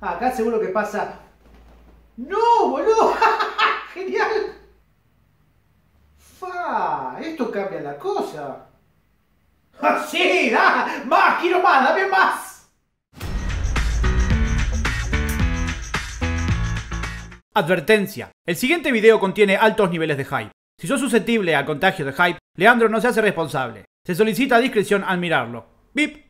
Ah, acá seguro que pasa... ¡No, boludo! ¡Genial! ¡Fa! Esto cambia la cosa. ¡Ah, sí! más! ¡Dame más! Advertencia. El siguiente video contiene altos niveles de hype. Si sos susceptible al contagio de hype, Leandro no se hace responsable. Se solicita discreción al mirarlo. ¡Bip!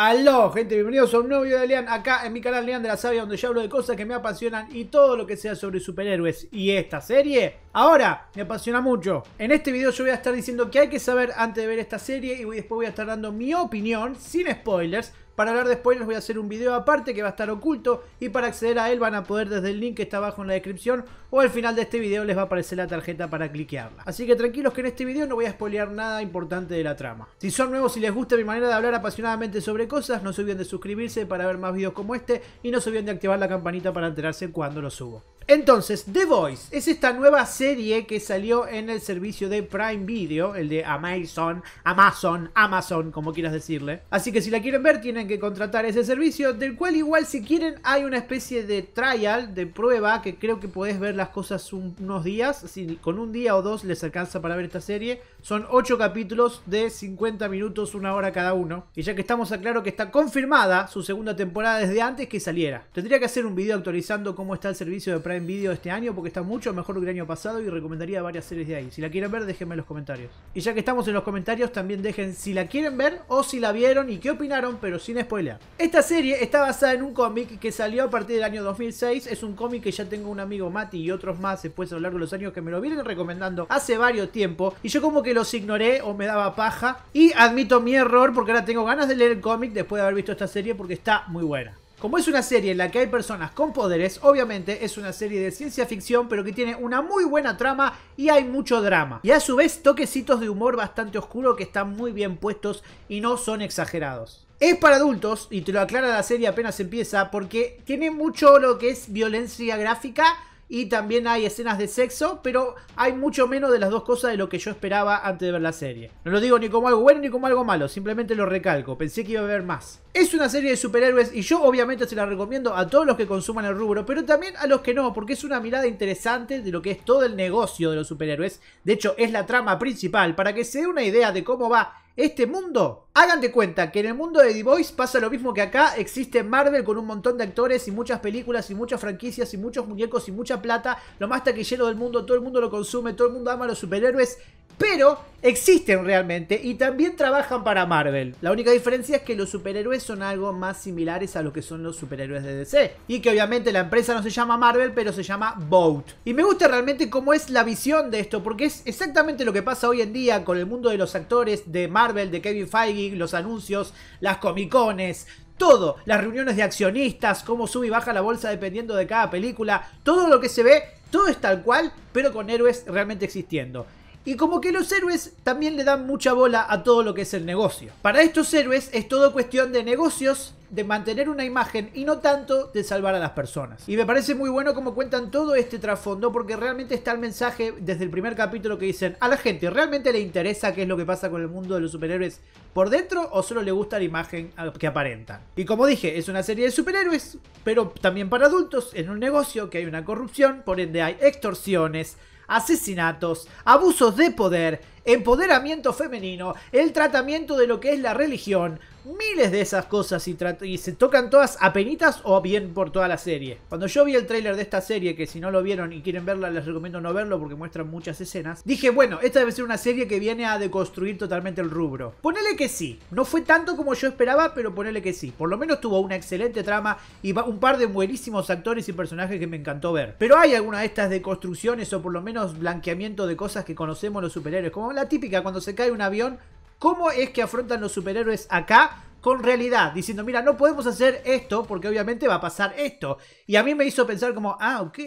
Aló, gente, bienvenidos a un nuevo video de Lean acá en mi canal Lean de la Sabia, donde ya hablo de cosas que me apasionan y todo lo que sea sobre superhéroes y esta serie. Ahora, me apasiona mucho. En este video yo voy a estar diciendo qué hay que saber antes de ver esta serie y después voy a estar dando mi opinión, sin spoilers, para hablar después les voy a hacer un video aparte que va a estar oculto y para acceder a él van a poder desde el link que está abajo en la descripción o al final de este video les va a aparecer la tarjeta para cliquearla. Así que tranquilos que en este video no voy a spoilear nada importante de la trama. Si son nuevos y les gusta mi manera de hablar apasionadamente sobre cosas, no se olviden de suscribirse para ver más videos como este y no se olviden de activar la campanita para enterarse cuando lo subo. Entonces, The Voice es esta nueva serie que salió en el servicio de Prime Video, el de Amazon, Amazon, Amazon, como quieras decirle. Así que si la quieren ver, tienen que contratar ese servicio, del cual igual si quieren hay una especie de trial, de prueba, que creo que podés ver las cosas unos días, si con un día o dos les alcanza para ver esta serie. Son 8 capítulos de 50 minutos, una hora cada uno. Y ya que estamos aclaro que está confirmada su segunda temporada desde antes que saliera. Tendría que hacer un video actualizando cómo está el servicio de Prime en vídeo este año porque está mucho mejor que el año pasado y recomendaría varias series de ahí. Si la quieren ver, déjenme en los comentarios. Y ya que estamos en los comentarios, también dejen si la quieren ver o si la vieron y qué opinaron, pero sin spoiler. Esta serie está basada en un cómic que salió a partir del año 2006. Es un cómic que ya tengo un amigo Mati y otros más después a lo largo de los años que me lo vienen recomendando hace varios tiempo y yo como que los ignoré o me daba paja y admito mi error porque ahora tengo ganas de leer el cómic después de haber visto esta serie porque está muy buena. Como es una serie en la que hay personas con poderes, obviamente es una serie de ciencia ficción, pero que tiene una muy buena trama y hay mucho drama. Y a su vez toquecitos de humor bastante oscuro que están muy bien puestos y no son exagerados. Es para adultos, y te lo aclara la serie apenas empieza, porque tiene mucho lo que es violencia gráfica, y también hay escenas de sexo, pero hay mucho menos de las dos cosas de lo que yo esperaba antes de ver la serie. No lo digo ni como algo bueno ni como algo malo, simplemente lo recalco, pensé que iba a haber más. Es una serie de superhéroes y yo obviamente se la recomiendo a todos los que consuman el rubro, pero también a los que no, porque es una mirada interesante de lo que es todo el negocio de los superhéroes. De hecho, es la trama principal para que se dé una idea de cómo va este mundo, hagan de cuenta que en el mundo de The Voice pasa lo mismo que acá, existe Marvel con un montón de actores y muchas películas y muchas franquicias y muchos muñecos y mucha plata, lo más taquillero del mundo, todo el mundo lo consume, todo el mundo ama a los superhéroes, pero existen realmente y también trabajan para Marvel. La única diferencia es que los superhéroes son algo más similares a lo que son los superhéroes de DC. Y que obviamente la empresa no se llama Marvel, pero se llama Boat. Y me gusta realmente cómo es la visión de esto, porque es exactamente lo que pasa hoy en día con el mundo de los actores de Marvel, de Kevin Feige, los anuncios, las comicones, todo, las reuniones de accionistas, cómo sube y baja la bolsa dependiendo de cada película, todo lo que se ve, todo es tal cual, pero con héroes realmente existiendo. Y como que los héroes también le dan mucha bola a todo lo que es el negocio. Para estos héroes es todo cuestión de negocios, de mantener una imagen y no tanto de salvar a las personas. Y me parece muy bueno como cuentan todo este trasfondo porque realmente está el mensaje desde el primer capítulo que dicen a la gente, ¿realmente le interesa qué es lo que pasa con el mundo de los superhéroes por dentro o solo le gusta la imagen que aparentan? Y como dije, es una serie de superhéroes, pero también para adultos, en un negocio que hay una corrupción, por ende hay extorsiones, asesinatos, abusos de poder, empoderamiento femenino, el tratamiento de lo que es la religión, miles de esas cosas y, se tocan todas a penitas o bien por toda la serie. Cuando yo vi el tráiler de esta serie, que si no lo vieron y quieren verla, les recomiendo no verlo porque muestran muchas escenas, dije, bueno, esta debe ser una serie que viene a deconstruir totalmente el rubro. Ponele que sí, no fue tanto como yo esperaba, pero ponele que sí. Por lo menos tuvo una excelente trama y un par de buenísimos actores y personajes que me encantó ver. Pero hay algunas de estas deconstrucciones o por lo menos blanqueamiento de cosas que conocemos los superhéroes, como la típica cuando se cae un avión, ¿Cómo es que afrontan los superhéroes acá con realidad, diciendo, mira, no podemos hacer esto porque obviamente va a pasar esto. Y a mí me hizo pensar como, ah, ok,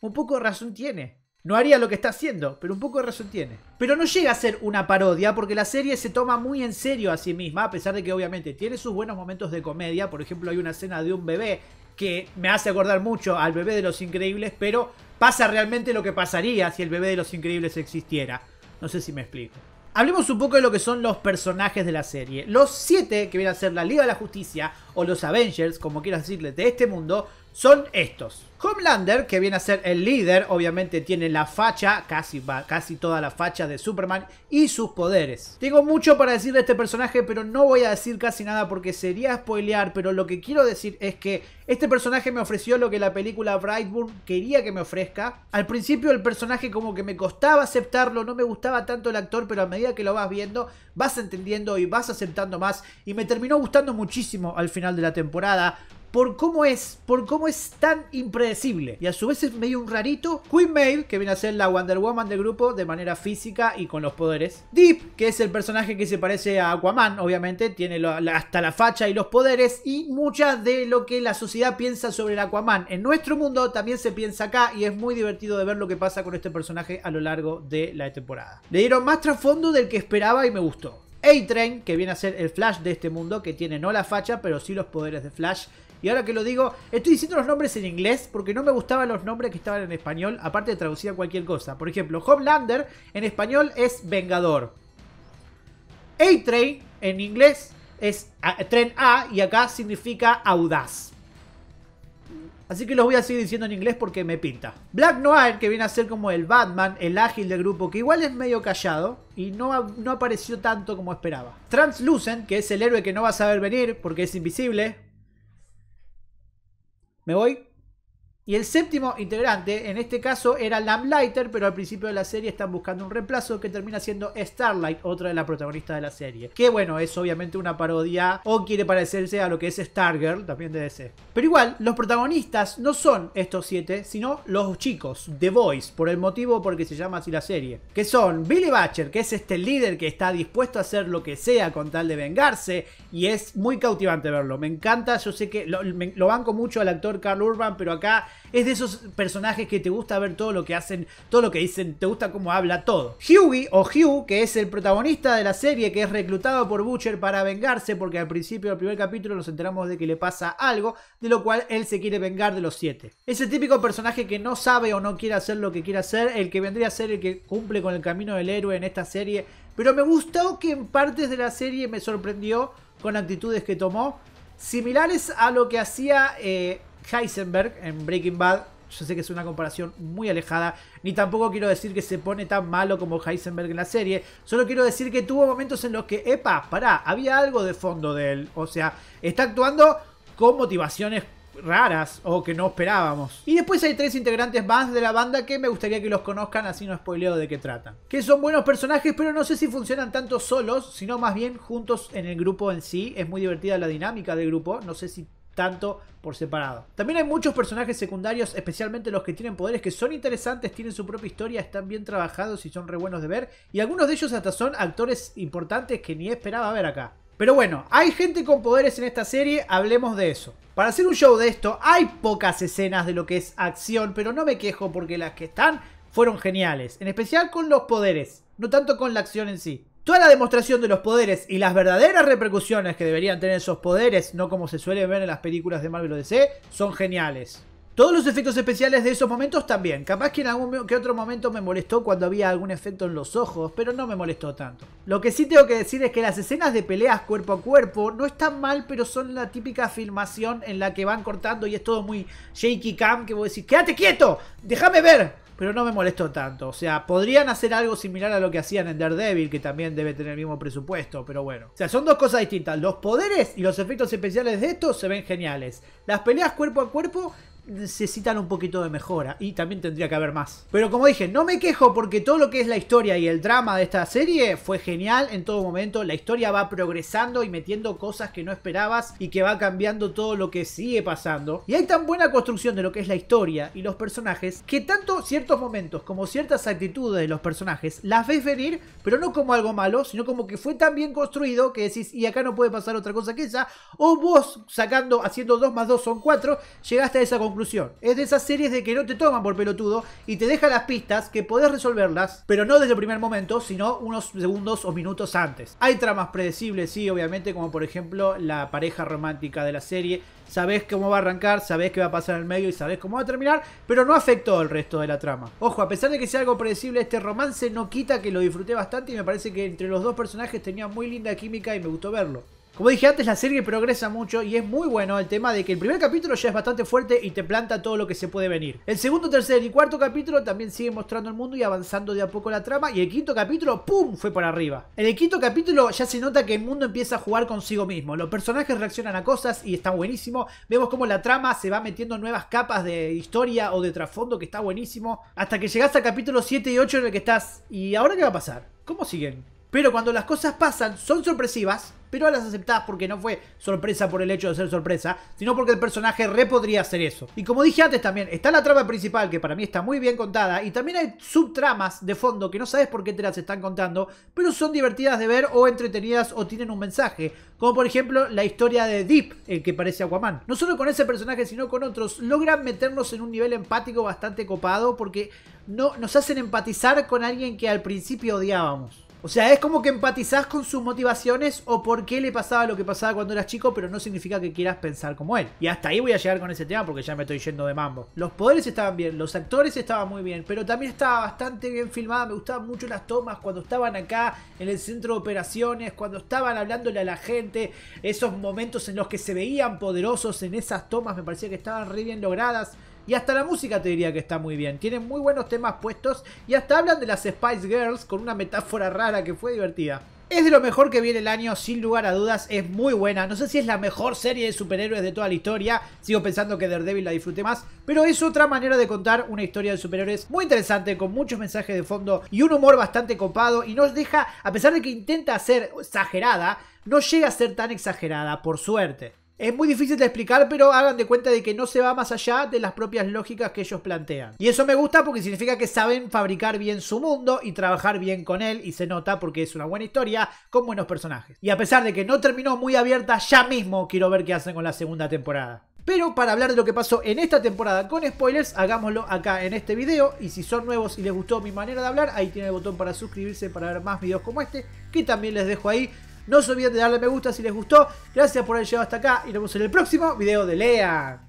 un poco de razón tiene. No haría lo que está haciendo, pero un poco de razón tiene. Pero no llega a ser una parodia porque la serie se toma muy en serio a sí misma, a pesar de que obviamente tiene sus buenos momentos de comedia. Por ejemplo, hay una escena de un bebé que me hace acordar mucho al bebé de los increíbles, pero pasa realmente lo que pasaría si el bebé de los increíbles existiera. No sé si me explico. Hablemos un poco de lo que son los personajes de la serie. Los siete que vienen a ser la Liga de la Justicia o los Avengers, como quieras decirles, de este mundo, son estos. Homelander, que viene a ser el líder, obviamente tiene la facha, casi, casi toda la facha de Superman y sus poderes. Tengo mucho para decir de este personaje, pero no voy a decir casi nada porque sería spoilear, pero lo que quiero decir es que este personaje me ofreció lo que la película Brightburn quería que me ofrezca. Al principio el personaje como que me costaba aceptarlo, no me gustaba tanto el actor, pero a medida que lo vas viendo, vas entendiendo y vas aceptando más. Y me terminó gustando muchísimo al final de la temporada por cómo es, por cómo es tan impredecible. Y a su vez es medio un rarito. Queen Maeve, que viene a ser la Wonder Woman del grupo de manera física y con los poderes. Deep, que es el personaje que se parece a Aquaman, obviamente, tiene hasta la facha y los poderes. Y mucha de lo que la sociedad piensa sobre el Aquaman. En nuestro mundo también se piensa acá y es muy divertido de ver lo que pasa con este personaje a lo largo de la temporada. Le dieron más trasfondo del que esperaba y me gustó. A-Train, que viene a ser el Flash de este mundo, que tiene no la facha, pero sí los poderes de Flash y ahora que lo digo, estoy diciendo los nombres en inglés porque no me gustaban los nombres que estaban en español, aparte de traducir cualquier cosa. Por ejemplo, Homelander en español es Vengador. A-Train en inglés es Tren A y acá significa Audaz. Así que los voy a seguir diciendo en inglés porque me pinta. Black Noir, que viene a ser como el Batman, el ágil del grupo, que igual es medio callado y no, no apareció tanto como esperaba. Translucent, que es el héroe que no va a saber venir porque es invisible, me voy. Y el séptimo integrante, en este caso, era Lamplighter, pero al principio de la serie están buscando un reemplazo que termina siendo Starlight, otra de las protagonistas de la serie. Que bueno, es obviamente una parodia o quiere parecerse a lo que es Stargirl, también de DC. Pero igual, los protagonistas no son estos siete, sino los chicos, The Boys, por el motivo porque se llama así la serie. Que son Billy Batcher, que es este líder que está dispuesto a hacer lo que sea con tal de vengarse, y es muy cautivante verlo. Me encanta, yo sé que lo, lo banco mucho al actor Carl Urban, pero acá es de esos personajes que te gusta ver todo lo que hacen, todo lo que dicen, te gusta cómo habla todo. Hughie o Hugh, que es el protagonista de la serie, que es reclutado por Butcher para vengarse, porque al principio del primer capítulo nos enteramos de que le pasa algo, de lo cual él se quiere vengar de los siete. Es el típico personaje que no sabe o no quiere hacer lo que quiere hacer, el que vendría a ser el que cumple con el camino del héroe en esta serie. Pero me gustó que en partes de la serie me sorprendió con actitudes que tomó, similares a lo que hacía eh, Heisenberg en Breaking Bad. Yo sé que es una comparación muy alejada, ni tampoco quiero decir que se pone tan malo como Heisenberg en la serie, solo quiero decir que tuvo momentos en los que, epa, pará, había algo de fondo de él, o sea, está actuando con motivaciones raras o que no esperábamos. Y después hay tres integrantes más de la banda que me gustaría que los conozcan, así no spoileo de qué tratan. Que son buenos personajes, pero no sé si funcionan tanto solos, sino más bien juntos en el grupo en sí. Es muy divertida la dinámica del grupo, no sé si tanto por separado. También hay muchos personajes secundarios, especialmente los que tienen poderes que son interesantes, tienen su propia historia, están bien trabajados y son re buenos de ver. Y algunos de ellos hasta son actores importantes que ni esperaba ver acá. Pero bueno, hay gente con poderes en esta serie, hablemos de eso. Para hacer un show de esto hay pocas escenas de lo que es acción, pero no me quejo porque las que están fueron geniales, en especial con los poderes, no tanto con la acción en sí. Toda la demostración de los poderes y las verdaderas repercusiones que deberían tener esos poderes, no como se suele ver en las películas de Marvel o DC, son geniales. Todos los efectos especiales de esos momentos también. Capaz que en algún que otro momento me molestó cuando había algún efecto en los ojos, pero no me molestó tanto. Lo que sí tengo que decir es que las escenas de peleas cuerpo a cuerpo no están mal, pero son la típica filmación en la que van cortando y es todo muy shaky cam que vos decís, quédate quieto, déjame ver, pero no me molesto tanto. O sea, podrían hacer algo similar a lo que hacían en Daredevil, que también debe tener el mismo presupuesto, pero bueno. O sea, son dos cosas distintas. Los poderes y los efectos especiales de estos se ven geniales. Las peleas cuerpo a cuerpo necesitan un poquito de mejora y también tendría que haber más. Pero como dije, no me quejo porque todo lo que es la historia y el drama de esta serie fue genial en todo momento. La historia va progresando y metiendo cosas que no esperabas y que va cambiando todo lo que sigue pasando. Y hay tan buena construcción de lo que es la historia y los personajes que tanto ciertos momentos como ciertas actitudes de los personajes las ves venir, pero no como algo malo, sino como que fue tan bien construido que decís, y acá no puede pasar otra cosa que esa, o vos sacando, haciendo 2 más 2 son 4, llegaste a esa conclusión es de esas series de que no te toman por pelotudo y te deja las pistas que podés resolverlas, pero no desde el primer momento, sino unos segundos o minutos antes. Hay tramas predecibles, sí, obviamente, como por ejemplo la pareja romántica de la serie. Sabés cómo va a arrancar, sabés qué va a pasar en el medio y sabés cómo va a terminar, pero no afectó el resto de la trama. Ojo, a pesar de que sea algo predecible, este romance no quita que lo disfruté bastante y me parece que entre los dos personajes tenía muy linda química y me gustó verlo. Como dije antes, la serie progresa mucho y es muy bueno el tema de que el primer capítulo ya es bastante fuerte y te planta todo lo que se puede venir. El segundo, tercer y cuarto capítulo también sigue mostrando el mundo y avanzando de a poco la trama. Y el quinto capítulo, ¡pum! fue para arriba. En el quinto capítulo ya se nota que el mundo empieza a jugar consigo mismo. Los personajes reaccionan a cosas y están buenísimo. Vemos cómo la trama se va metiendo nuevas capas de historia o de trasfondo que está buenísimo. Hasta que llegas al capítulo 7 y 8 en el que estás. ¿Y ahora qué va a pasar? ¿Cómo siguen? Pero cuando las cosas pasan, son sorpresivas pero las aceptás porque no fue sorpresa por el hecho de ser sorpresa, sino porque el personaje re podría hacer eso. Y como dije antes también, está la trama principal que para mí está muy bien contada y también hay subtramas de fondo que no sabes por qué te las están contando, pero son divertidas de ver o entretenidas o tienen un mensaje, como por ejemplo la historia de Deep, el que parece Aquaman. No solo con ese personaje, sino con otros, logran meternos en un nivel empático bastante copado porque no, nos hacen empatizar con alguien que al principio odiábamos. O sea, es como que empatizás con sus motivaciones o por qué le pasaba lo que pasaba cuando eras chico, pero no significa que quieras pensar como él. Y hasta ahí voy a llegar con ese tema porque ya me estoy yendo de mambo. Los poderes estaban bien, los actores estaban muy bien, pero también estaba bastante bien filmada. Me gustaban mucho las tomas cuando estaban acá en el centro de operaciones, cuando estaban hablándole a la gente, esos momentos en los que se veían poderosos en esas tomas me parecía que estaban re bien logradas. Y hasta la música te diría que está muy bien. Tienen muy buenos temas puestos y hasta hablan de las Spice Girls con una metáfora rara que fue divertida. Es de lo mejor que viene el año, sin lugar a dudas, es muy buena. No sé si es la mejor serie de superhéroes de toda la historia, sigo pensando que Daredevil la disfrute más, pero es otra manera de contar una historia de superhéroes muy interesante, con muchos mensajes de fondo y un humor bastante copado y nos deja, a pesar de que intenta ser exagerada, no llega a ser tan exagerada, por suerte. Es muy difícil de explicar, pero hagan de cuenta de que no se va más allá de las propias lógicas que ellos plantean. Y eso me gusta porque significa que saben fabricar bien su mundo y trabajar bien con él, y se nota porque es una buena historia con buenos personajes. Y a pesar de que no terminó muy abierta, ya mismo quiero ver qué hacen con la segunda temporada. Pero para hablar de lo que pasó en esta temporada con spoilers, hagámoslo acá en este video. Y si son nuevos y les gustó mi manera de hablar, ahí tiene el botón para suscribirse para ver más videos como este, que también les dejo ahí. No se olviden de darle me gusta si les gustó. Gracias por haber llegado hasta acá y nos vemos en el próximo video de Lea.